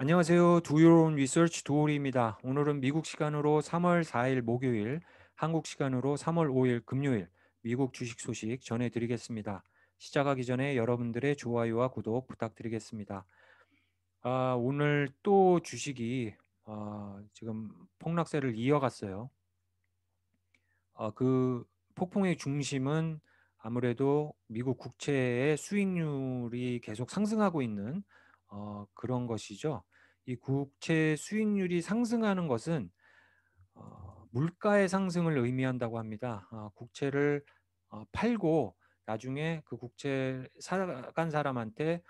안녕하세요. 두요론 리서치 도우리입니다. 오늘은 미국 시간으로 3월 4일 목요일, 한국 시간으로 3월 5일 금요일 미국 주식 소식 전해드리겠습니다. 시작하기 전에 여러분들의 좋아요와 구독 부탁드리겠습니다. 아, 오늘 또 주식이 아, 지금 폭락세를 이어갔어요. 아, 그 폭풍의 중심은 아무래도 미국 국채의 수익률이 계속 상승하고 있는 어, 그런 것이죠. 이 국채 수익률이 상승하는 것은 어, 물가의 상승을 의미한다고 합니다. 어, 국채를 어, 팔고 나중에 그 국채 사간 사람한테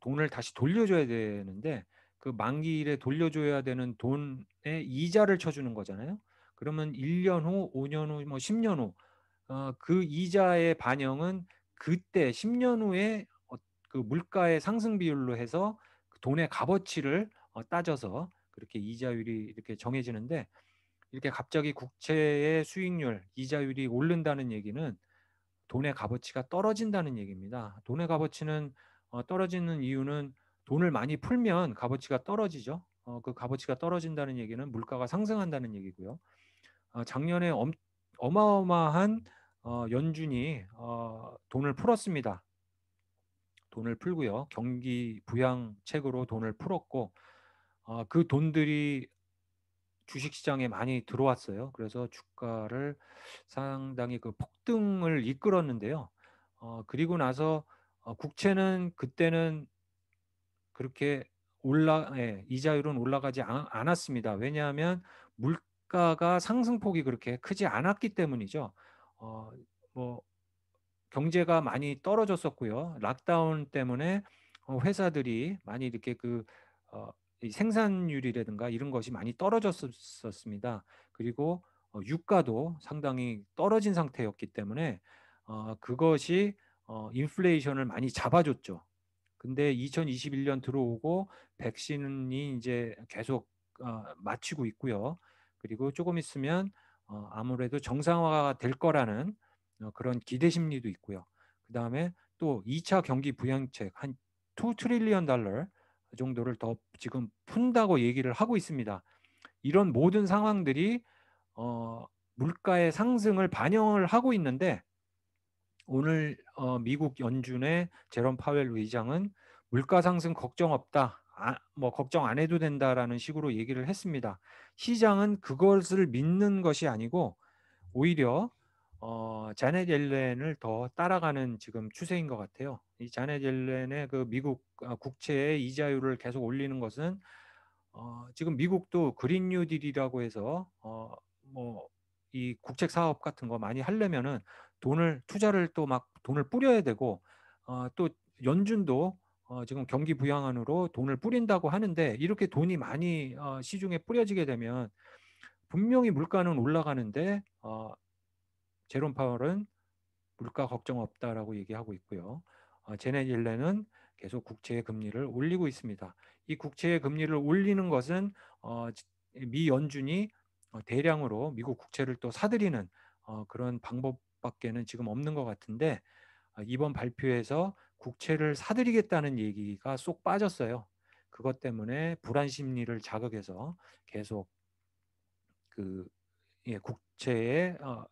돈을 다시 돌려줘야 되는데 그 만기일에 돌려줘야 되는 돈에 이자를 쳐주는 거잖아요. 그러면 1년 후, 5년 후, 뭐 10년 후, 어, 그 이자의 반영은 그때 10년 후에 그 물가의 상승 비율로 해서 그 돈의 값어치를 어, 따져서 그렇게 이자율이 이렇게 정해지는데 이렇게 갑자기 국채의 수익률, 이자율이 오른다는 얘기는 돈의 값어치가 떨어진다는 얘기입니다. 돈의 값어치는 어, 떨어지는 이유는 돈을 많이 풀면 값어치가 떨어지죠. 어, 그 값어치가 떨어진다는 얘기는 물가가 상승한다는 얘기고요. 작년에 엄, 어마어마한 연준이 돈을 풀었습니다. 돈을 풀고요. 경기 부양책으로 돈을 풀었고 어, 그 돈들이 주식시장에 많이 들어왔어요. 그래서 주가를 상당히 그 폭등을 이끌었는데요. 어, 그리고 나서 어, 국채는 그때는 그렇게 올라 예, 이자율은 올라가지 않, 않았습니다. 왜냐하면 물가가 상승폭이 그렇게 크지 않았기 때문이죠. 어, 뭐 경제가 많이 떨어졌었고요. 락다운 때문에 어, 회사들이 많이 이렇게 그 어, 생산율이라든가 이런 것이 많이 떨어졌었습니다. 그리고 어, 유가도 상당히 떨어진 상태였기 때문에 어, 그것이 어, 인플레이션을 많이 잡아줬죠. 근데 2021년 들어오고 백신이 이제 계속 어, 마치고 있고요. 그리고 조금 있으면 어, 아무래도 정상화가 될 거라는 어, 그런 기대 심리도 있고요. 그 다음에 또 2차 경기 부양책 한2 트릴리언 달러 정도를 더 지금 푼다고 얘기를 하고 있습니다. 이런 모든 상황들이 어, 물가의 상승을 반영을 하고 있는데 오늘 어, 미국 연준의 제롬 파웰 의장은 물가 상승 걱정 없다. 아, 뭐 걱정 안 해도 된다라는 식으로 얘기를 했습니다. 시장은 그것을 믿는 것이 아니고 오히려 어, 자넷 옐렌을 더 따라가는 지금 추세인 것 같아요. 이 자넷 옐렌의 그 미국 아, 국채의 이자율을 계속 올리는 것은 어, 지금 미국도 그린 뉴딜이라고 해서 어, 뭐이 국책 사업 같은 거 많이 하려면은 돈을 투자를 또 막 돈을 뿌려야 되고 어, 또 연준도 어, 지금 경기 부양안으로 돈을 뿌린다고 하는데 이렇게 돈이 많이 어, 시중에 뿌려지게 되면 분명히 물가는 올라가는데 어, 제롬 파월은 물가 걱정 없다라고 얘기하고 있고요. 어, 제넷 일레는 계속 국채의 금리를 올리고 있습니다. 이 국채의 금리를 올리는 것은 어, 미 연준이 어, 대량으로 미국 국채를 또 사들이는 어, 그런 방법밖에는 지금 없는 것 같은데 어, 이번 발표에서 국채를 사들이겠다는 얘기가 쏙 빠졌어요. 그것 때문에 불안 심리를 자극해서 계속 그 예, 국채의 어,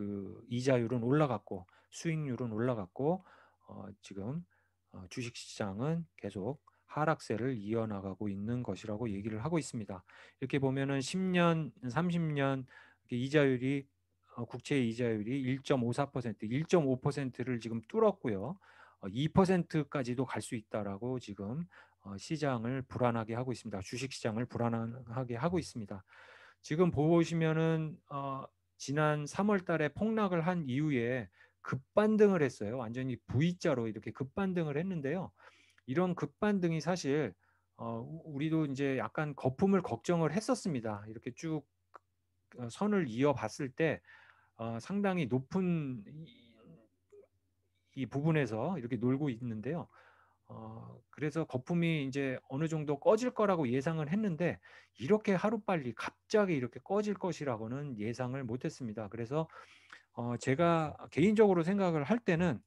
그 이자율은 올라갔고 수익률은 올라갔고 어, 지금 어, 주식시장은 계속 하락세를 이어나가고 있는 것이라고 얘기를 하고 있습니다. 이렇게 보면은 10년, 30년 이자율이 어, 국채 이자율이 1.54%, 1.5%를 지금 뚫었고요. 2%까지도 어, 갈수 있다라고 지금 시장을 불안하게 하고 있습니다. 주식 시장을 불안하게 하고 있습니다. 지금 보시면은 어, 지난 3월 달에 폭락을 한 이후에 급반등을 했어요. 완전히 V자로 이렇게 급반등을 했는데요. 이런 급반등이 사실 어, 우리도 이제 약간 거품을 걱정을 했었습니다. 이렇게 쭉 어, 선을 이어봤을 때 어, 상당히 높은 이, 이 부분에서 이렇게 놀고 있는데요. 어, 그래서 거품이 이제 어느 정도 꺼질 거라고 예상을 했는데 이렇게 하루빨리 갑자기 이렇게 꺼질 것이라고는 예상을 못했습니다. 그래서 어, 제가 개인적으로 생각을 할 때는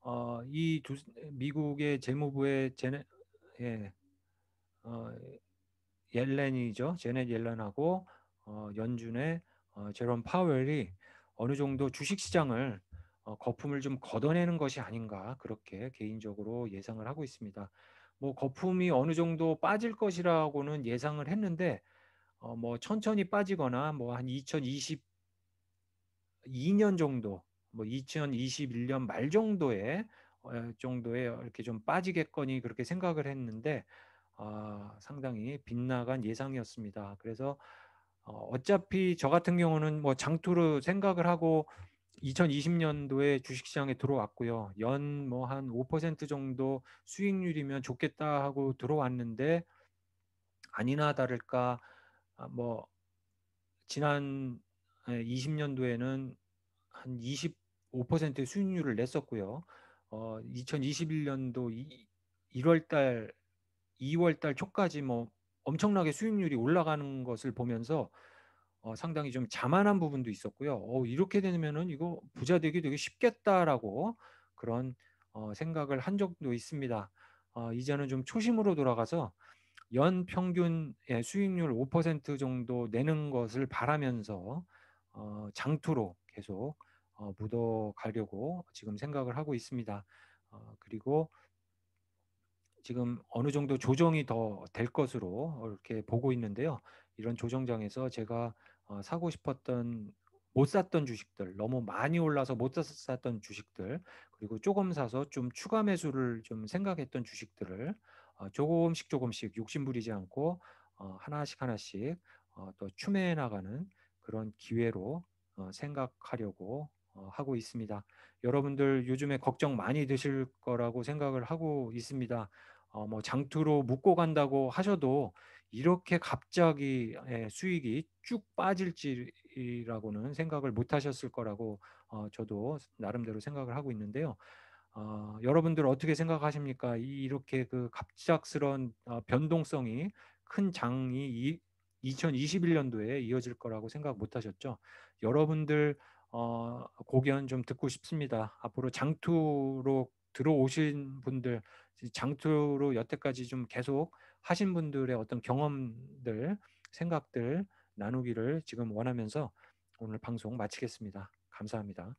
어, 이 두, 미국의 재무부의 제네, 예, 어, 옐렌이죠. 제넷 옐렌하고 어, 연준의 어, 제롬 파웰이 어느 정도 주식시장을 어, 거품을 좀 걷어내는 것이 아닌가 그렇게 개인적으로 예상을 하고 있습니다. 뭐 거품이 어느 정도 빠질 것이라고는 예상을 했는데 어 뭐 천천히 빠지거나 뭐 한 2022년 정도 뭐 2021년 말 정도에 어 정도에 이렇게 좀 빠지겠거니 그렇게 생각을 했는데 어 상당히 빗나간 예상이었습니다. 그래서 어, 어차피 저 같은 경우는 뭐 장투로 생각을 하고 2020년도에 주식시장에 들어왔고요. 연 뭐 한 5% 정도 수익률이면 좋겠다 하고 들어왔는데 아니나 다를까 아, 뭐 지난 20년도에는 예, 한 25%의 수익률을 냈었고요. 어 2021년도 이, 1월달, 2월달 초까지 뭐 엄청나게 수익률이 올라가는 것을 보면서 어, 상당히 좀 자만한 부분도 있었고요. 어, 이렇게 되면은 이거 부자 되기 되게 쉽겠다라고 그런 어, 생각을 한 적도 있습니다. 어, 이제는 좀 초심으로 돌아가서 연 평균 수익률 5% 정도 내는 것을 바라면서 어, 장투로 계속 어, 묻어가려고 지금 생각을 하고 있습니다. 어, 그리고 지금 어느 정도 조정이 더 될 것으로 이렇게 보고 있는데요. 이런 조정장에서 제가 어, 사고 싶었던 못 샀던 주식들 너무 많이 올라서 못 샀던 주식들 그리고 조금 사서 좀 추가 매수를 좀 생각했던 주식들을 어, 조금씩 조금씩 욕심 부리지 않고 어, 하나씩 하나씩 어, 또 추매해 나가는 그런 기회로 어, 생각하려고 어, 하고 있습니다. 여러분들 요즘에 걱정 많이 되실 거라고 생각을 하고 있습니다. 어, 뭐 장투로 묶고 간다고 하셔도 이렇게 갑자기 예, 수익이 쭉 빠질지라고는 생각을 못 하셨을 거라고 어, 저도 나름대로 생각을 하고 있는데요. 어, 여러분들 어떻게 생각하십니까? 이, 이렇게 그 갑작스런 어, 변동성이 큰 장이 이, 2021년도에 이어질 거라고 생각 못 하셨죠? 여러분들 어, 고견 좀 듣고 싶습니다. 앞으로 장투로 들어오신 분들 장투로 여태까지 좀 계속 하신 분들의 어떤 경험들 생각들 나누기를 지금 원하면서 오늘 방송 마치겠습니다. 감사합니다.